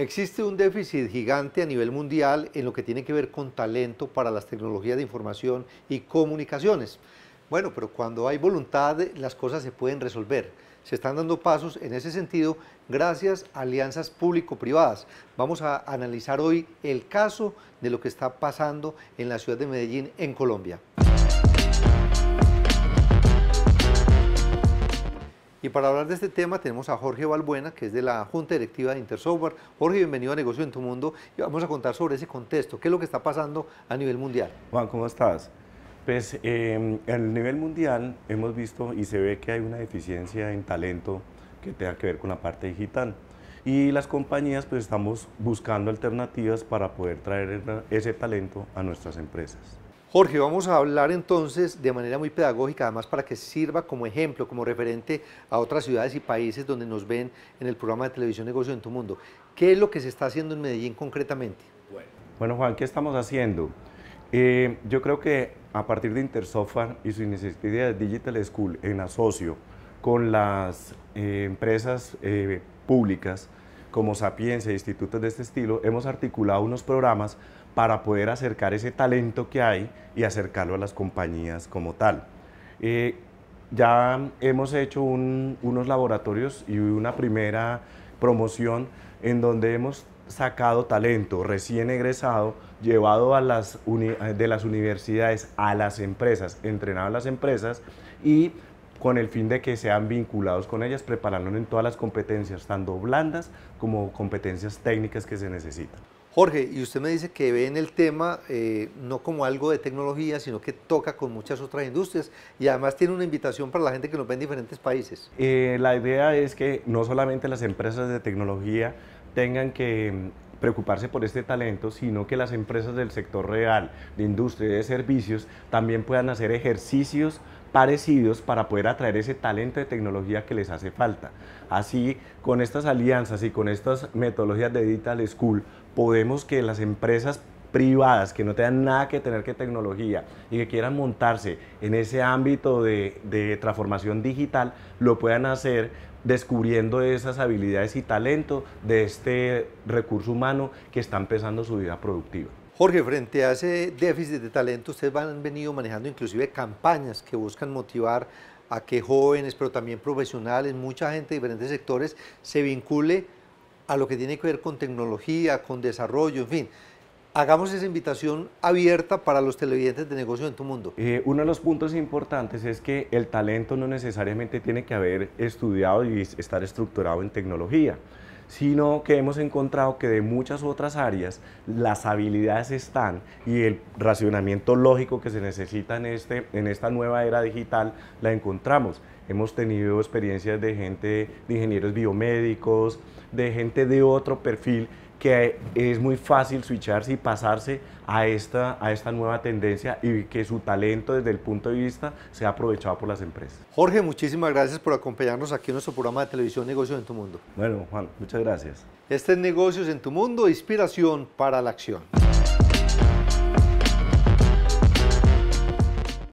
Existe un déficit gigante a nivel mundial en lo que tiene que ver con talento para las tecnologías de información y comunicaciones. Bueno, pero cuando hay voluntad, las cosas se pueden resolver. Se están dando pasos en ese sentido gracias a alianzas público-privadas. Vamos a analizar hoy el caso de lo que está pasando en la ciudad de Medellín, en Colombia. Y para hablar de este tema tenemos a Jorge Valbuena, que es de la Junta Directiva de Intersoftware. Jorge, bienvenido a Negocio en tu Mundo y vamos a contar sobre ese contexto, qué es lo que está pasando a nivel mundial. Juan, ¿cómo estás? Pues em, a nivel mundial hemos visto y se ve que hay una deficiencia en talento que tenga que ver con la parte digital. Y las compañías pues estamos buscando alternativas para poder traer ese talento a nuestras empresas. Jorge, vamos a hablar entonces de manera muy pedagógica, además para que sirva como ejemplo, como referente a otras ciudades y países donde nos ven en el programa de televisión Negocio en tu Mundo. ¿Qué es lo que se está haciendo en Medellín concretamente? Bueno, Juan, ¿qué estamos haciendo? Eh, yo creo que a partir de Intersoftware y su iniciativa de Digital School en asocio con las eh, empresas eh, públicas, como Sapiencia e institutos de este estilo, hemos articulado unos programas para poder acercar ese talento que hay y acercarlo a las compañías como tal. Eh, ya hemos hecho unos laboratorios y una primera promoción en donde hemos sacado talento recién egresado, llevado de las universidades a las empresas, entrenado a las empresas y con el fin de que sean vinculados con ellas, preparándolos en todas las competencias, tanto blandas como competencias técnicas que se necesitan. Jorge, y usted me dice que ven el tema eh, no como algo de tecnología, sino que toca con muchas otras industrias y además tiene una invitación para la gente que nos ve en diferentes países. Eh, la idea es que no solamente las empresas de tecnología tengan que preocuparse por este talento, sino que las empresas del sector real, de industria y de servicios, también puedan hacer ejercicios parecidos para poder atraer ese talento de tecnología que les hace falta. Así, con estas alianzas y con estas metodologías de Digital School, podemos que las empresas privadas, que no tengan nada que tener que tecnología y que quieran montarse en ese ámbito de, de transformación digital, lo puedan hacer descubriendo esas habilidades y talento de este recurso humano que está empezando su vida productiva. Jorge, frente a ese déficit de talento, ustedes han venido manejando inclusive campañas que buscan motivar a que jóvenes, pero también profesionales, mucha gente de diferentes sectores se vincule a lo que tiene que ver con tecnología, con desarrollo, en fin. Hagamos esa invitación abierta para los televidentes de negocio en tu mundo. Eh, uno de los puntos importantes es que el talento no necesariamente tiene que haber estudiado y estar estructurado en tecnología, sino que hemos encontrado que de muchas otras áreas las habilidades están y el racionamiento lógico que se necesita en, este, en esta nueva era digital la encontramos. Hemos tenido experiencias de gente, de ingenieros biomédicos, de gente de otro perfil que es muy fácil switcharse y pasarse a esta, a esta nueva tendencia y que su talento desde el punto de vista sea aprovechado por las empresas. Jorge, muchísimas gracias por acompañarnos aquí en nuestro programa de televisión Negocios en tu Mundo. Bueno, Juan, muchas gracias. Este es Negocios en tu Mundo, inspiración para la acción.